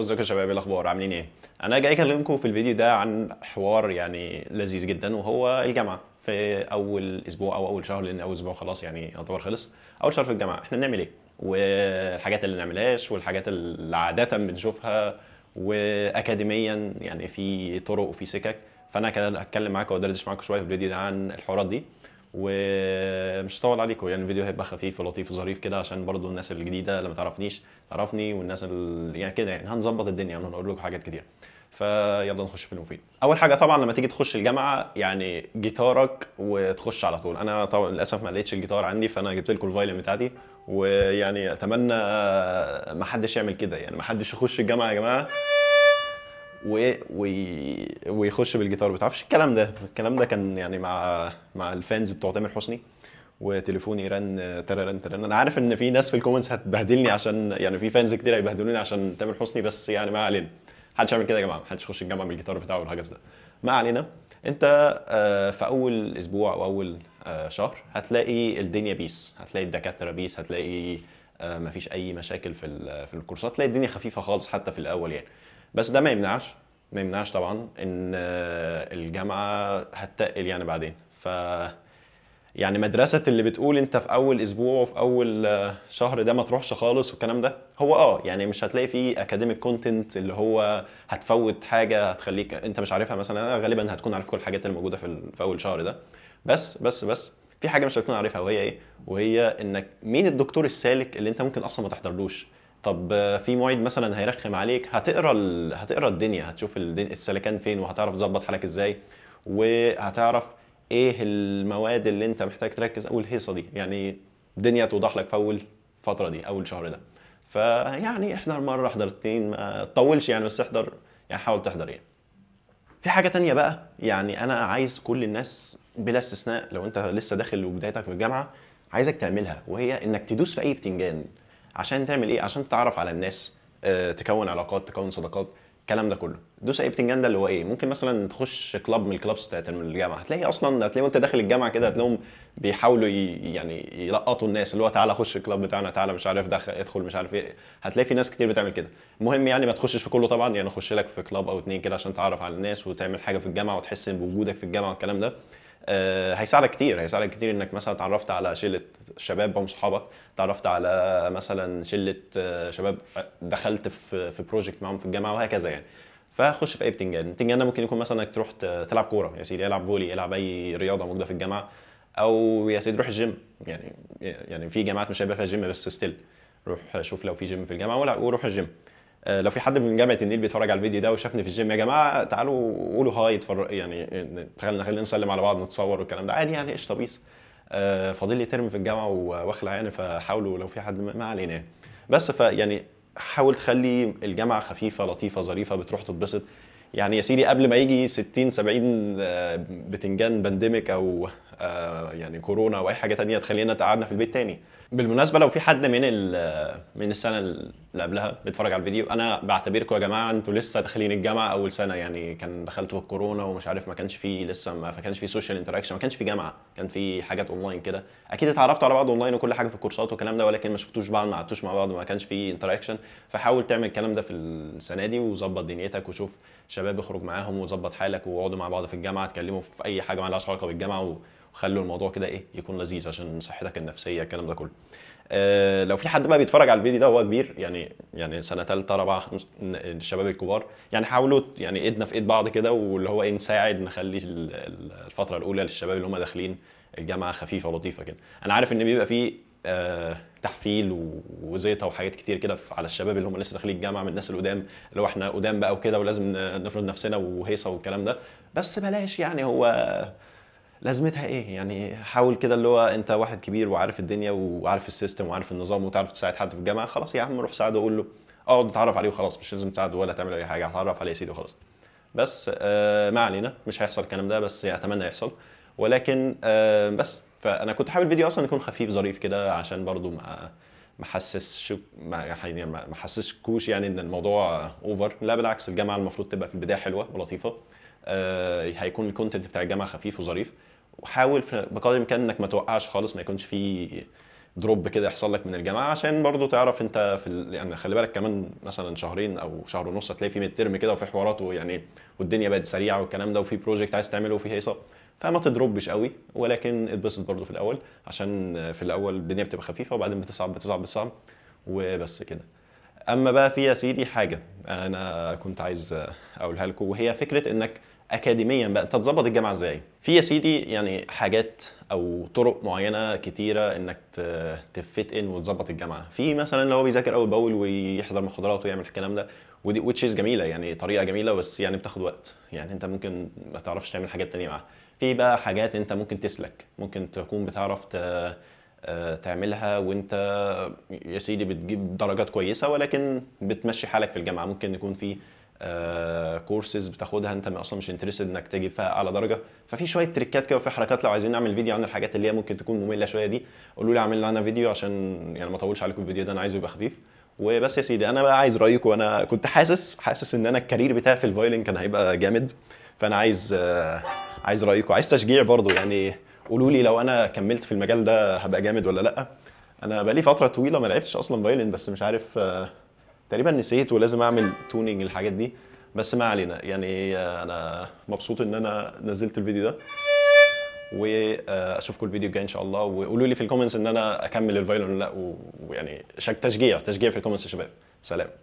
ازيكم يا شباب إيه الاخبار عاملين ايه انا جاي اكلمكم في الفيديو ده عن حوار يعني لذيذ جدا وهو الجامعه في اول اسبوع او اول شهر لان اول اسبوع خلاص يعني يعتبر خلص اول شهر في الجامعه احنا بنعمل ايه والحاجات اللي نعملهاش والحاجات اللي عاده بنشوفها واكاديميا يعني في طرق وفي سكك فانا هتكلم معاكم وادردش معاكم شويه في الفيديو ده عن الحوارات دي ومش هطول عليكم يعني الفيديو هيبقى خفيف ولطيف وظريف كده عشان برضو الناس الجديده اللي ما تعرفنيش تعرفني والناس اللي يعني كده يعني هنظبط الدنيا يعني هنقول لكم حاجات كتير فيلا نخش في المفيد اول حاجه طبعا لما تيجي تخش الجامعه يعني جيتارك وتخش على طول انا طبعا للاسف ما لقيتش الجيتار عندي فانا جبت لكم الفايلن بتاعتي ويعني اتمنى ما حدش يعمل كده يعني ما حدش يخش الجامعه يا جماعه ويخش بالجيتار ما بتعرفش الكلام ده الكلام ده كان يعني مع مع الفانز بتوع تامر حسني وتليفوني رن تررن ترن انا عارف ان في ناس في الكومنتس هتبهدلني عشان يعني في فانز كتير هيبهدلوني عشان تامر حسني بس يعني ما علينا محدش يعمل كده يا جماعه محدش يخش الجامعه بالجيتار بتاعه والهجس ده ما علينا انت آه، في اول اسبوع او اول آه، شهر هتلاقي الدنيا بيس هتلاقي الدكاتره بيس هتلاقي آه، مفيش اي مشاكل في في الكورسات تلاقي الدنيا خفيفه خالص حتى في الاول يعني بس ده ما يمنعش ما يمنعش طبعا ان آه، الجامعه هتتقل يعني بعدين ف يعني مدرسه اللي بتقول انت في اول اسبوع وفي اول آه، شهر ده ما تروحش خالص والكلام ده هو اه يعني مش هتلاقي فيه اكاديميك كونتنت اللي هو هتفوت حاجه هتخليك انت مش عارفها مثلا غالبا هتكون عارف كل الحاجات اللي موجوده في, في اول شهر ده بس بس بس في حاجه مش هتكون عارفها وهي ايه وهي انك مين الدكتور السالك اللي انت ممكن اصلا ما تحضرلوش طب آه، في معيد مثلا هيرخم عليك هتقرا ال... هتقرا الدنيا هتشوف الدنيا السلكان فين وهتعرف تظبط حالك ازاي وهتعرف ايه المواد اللي انت محتاج تركز او هيصه دي يعني الدنيا توضح لك في اول الفتره دي اول شهر ده فيعني احضر مره احضر اتنين ما تطولش يعني بس احضر يعني حاول تحضر يعني في حاجه تانية بقى يعني انا عايز كل الناس بلا استثناء لو انت لسه داخل وبدايتك في الجامعه عايزك تعملها وهي انك تدوس في اي بتنجان عشان تعمل ايه عشان تتعرف على الناس آه، تكون علاقات تكون صداقات الكلام ده كله دوس اي بتنجان ده اللي هو ايه ممكن مثلا تخش كلاب من الكلابس بتاعت الجامعه هتلاقي اصلا هتلاقي وانت داخل الجامعه كده هتلاقيهم بيحاولوا يعني يلقطوا الناس اللي هو تعالى خش الكلاب بتاعنا تعالى مش عارف دخل ادخل مش عارف ايه هتلاقي في ناس كتير بتعمل كده المهم يعني ما تخشش في كله طبعا يعني خش لك في كلاب او اتنين كده عشان تعرف على الناس وتعمل حاجه في الجامعه وتحس بوجودك في الجامعه والكلام ده آه، هيساعدك كتير هيساعدك كتير انك مثلا اتعرفت على شله شباب هم صحابك اتعرفت على مثلا شله آه، شباب دخلت في في بروجكت معاهم في الجامعه وهكذا يعني فخش في اي بتنجان بتنجان ده ممكن يكون مثلا انك تروح تلعب كوره يا سيدي العب فولي العب اي رياضه موجوده في الجامعه او يا سيدي روح الجيم يعني يعني في جامعات مش هيبقى فيها جيم بس ستيل روح شوف لو في جيم في الجامعه ولا وروح الجيم آه، لو في حد من جامعه النيل بيتفرج على الفيديو ده وشافني في الجيم يا جماعه تعالوا قولوا هاي يعني خلينا خلينا نسلم على بعض نتصور والكلام ده عادي يعني قشطه بيس آه، فاضل لي ترم في الجامعه واخلع يعني فحاولوا لو في حد ما علينا بس فيعني حاول تخلي الجامعه خفيفه لطيفه ظريفه بتروح تتبسط يعني يا سيدي قبل ما يجي 60 70 آه، بتنجان بانديميك او آه، يعني كورونا او اي حاجه تانية تخلينا تقعدنا في البيت تاني بالمناسبه لو في حد من من السنه اللي قبلها بيتفرج على الفيديو انا بعتبركم يا جماعه انتوا لسه داخلين الجامعه اول سنه يعني كان دخلتوا الكورونا ومش عارف ما كانش فيه لسه ما كانش فيه سوشيال انتراكشن ما كانش فيه جامعه كان في حاجات اونلاين كده اكيد اتعرفتوا على بعض اونلاين وكل حاجه في الكورسات والكلام ده ولكن ما شفتوش بعض ما قعدتوش مع بعض ما كانش فيه انتراكشن فحاول تعمل الكلام ده في السنه دي وظبط دنيتك وشوف شباب اخرج معاهم وظبط حالك واقعدوا مع بعض في الجامعه اتكلموا في اي حاجه ما لهاش علاقه بالجامعه خلوا الموضوع كده ايه يكون لذيذ عشان صحتك النفسيه الكلام ده كله آه لو في حد بقى بيتفرج على الفيديو ده وهو كبير يعني يعني سنه ثالثه رابعه خمس الشباب الكبار يعني حاولوا يعني ايدنا في ايد بعض كده واللي هو ايه نساعد نخلي الفتره الاولى للشباب اللي هم داخلين الجامعه خفيفه ولطيفه كده انا عارف ان بيبقى فيه آه تحفيل وزيطه وحاجات كتير كده على الشباب اللي هم لسه داخلين الجامعه من الناس القدام اللي هو احنا قدام بقى وكده ولازم نفرض نفسنا وهيصه والكلام ده بس بلاش يعني هو لازمتها ايه يعني حاول كده اللي هو انت واحد كبير وعارف الدنيا وعارف السيستم وعارف النظام وتعرف تساعد حد في الجامعه خلاص يا عم روح ساعده وقول له اقعد اتعرف عليه وخلاص مش لازم تساعده ولا تعمل اي حاجه هتعرف عليه يا سيدي وخلاص بس آه ما علينا مش هيحصل الكلام ده بس اتمنى يحصل ولكن آه بس فانا كنت حابب الفيديو اصلا يكون خفيف ظريف كده عشان برضو ما ما حسسش ما يعني حسسكوش يعني ان الموضوع اوفر لا بالعكس الجامعه المفروض تبقى في البدايه حلوه ولطيفه آه، هيكون الكونتنت بتاع الجامعه خفيف وظريف وحاول بقدر الامكان انك ما توقعش خالص ما يكونش في دروب كده يحصل لك من الجامعه عشان برضو تعرف انت في ال... يعني خلي بالك كمان مثلا شهرين او شهر ونص هتلاقي في ميد ترم كده وفي حوارات ويعني والدنيا بقت سريعه والكلام ده وفي بروجكت عايز تعمله وفي هيصه فما تضربش قوي ولكن اتبسط برضو في الاول عشان في الاول الدنيا بتبقى خفيفه وبعدين بتصعب بتصعب بتصعب وبس كده اما بقى في يا سيدي حاجه انا كنت عايز اقولها لكم وهي فكره انك اكاديميا بقى انت تظبط الجامعه ازاي في يا سيدي يعني حاجات او طرق معينه كتيره انك تفت ان وتظبط الجامعه في مثلا اللي هو بيذاكر اول باول ويحضر محاضرات ويعمل الكلام ده ودي وتشيز جميله يعني طريقه جميله بس يعني بتاخد وقت يعني انت ممكن ما تعرفش تعمل حاجات تانية معاها في بقى حاجات انت ممكن تسلك ممكن تكون بتعرف ت... آه، تعملها وانت يا سيدي بتجيب درجات كويسه ولكن بتمشي حالك في الجامعه ممكن يكون في كورسز آه، بتاخدها انت اصلا مش انترستد انك تجيب فيها اعلى درجه ففي شويه تريكات كده وفي حركات لو عايزين نعمل فيديو عن الحاجات اللي هي ممكن تكون ممله شويه دي قولوا لي اعمل لنا فيديو عشان يعني ما اطولش عليكم الفيديو ده انا عايزه يبقى خفيف وبس يا سيدي انا بقى عايز رايك وانا كنت حاسس حاسس ان انا الكارير بتاعي في الفايلن كان هيبقى جامد فانا عايز آه، عايز رايك وعايز تشجيع برضو يعني قولوا لي لو انا كملت في المجال ده هبقى جامد ولا لا انا بقالي فتره طويله ما لعبتش اصلا فايولين بس مش عارف آه، تقريبا نسيت ولازم اعمل تونينج الحاجات دي بس ما علينا يعني آه، انا مبسوط ان انا نزلت الفيديو ده واشوفكم آه، الفيديو الجاي ان شاء الله وقولوا لي في الكومنتس ان انا اكمل الفايلون ولا لا ويعني تشجيع تشجيع في الكومنتس يا شباب سلام